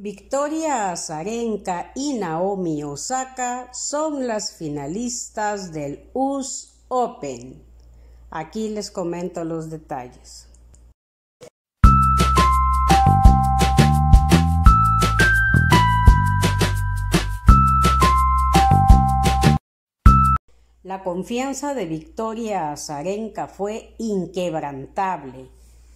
Victoria Azarenka y Naomi Osaka son las finalistas del US Open. Aquí les comento los detalles. La confianza de Victoria Azarenka fue inquebrantable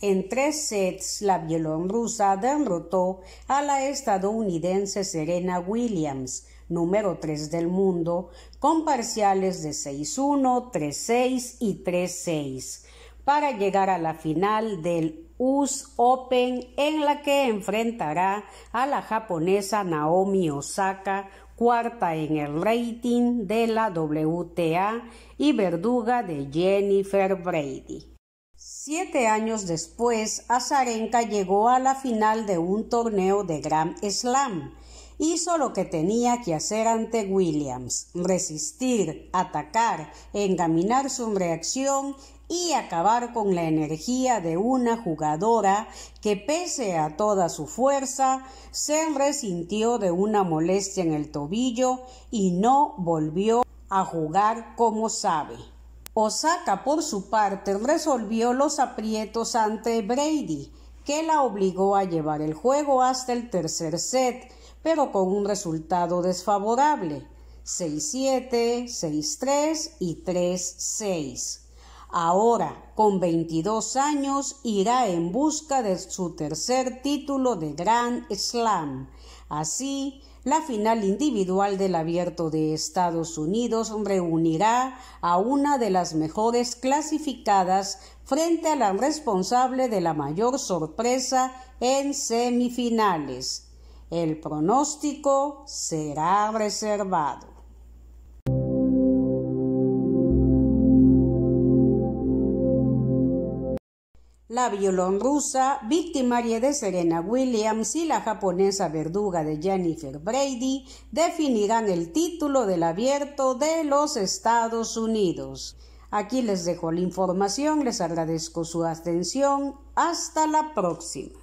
en tres sets, la bielorrusa derrotó a la estadounidense Serena Williams, número 3 del mundo, con parciales de 6-1, 3-6 y 3-6, para llegar a la final del US Open en la que enfrentará a la japonesa Naomi Osaka, cuarta en el rating de la WTA y verduga de Jennifer Brady. Siete años después, Azarenka llegó a la final de un torneo de Grand Slam. Hizo lo que tenía que hacer ante Williams, resistir, atacar, encaminar su reacción y acabar con la energía de una jugadora que pese a toda su fuerza se resintió de una molestia en el tobillo y no volvió a jugar como sabe. Osaka, por su parte, resolvió los aprietos ante Brady, que la obligó a llevar el juego hasta el tercer set, pero con un resultado desfavorable, 6-7, 6-3 y 3-6. Ahora, con 22 años, irá en busca de su tercer título de Grand Slam. Así, la final individual del abierto de Estados Unidos reunirá a una de las mejores clasificadas frente a la responsable de la mayor sorpresa en semifinales. El pronóstico será reservado. la violón rusa, victimaria de Serena Williams y la japonesa verduga de Jennifer Brady, definirán el título del abierto de los Estados Unidos. Aquí les dejo la información, les agradezco su atención. Hasta la próxima.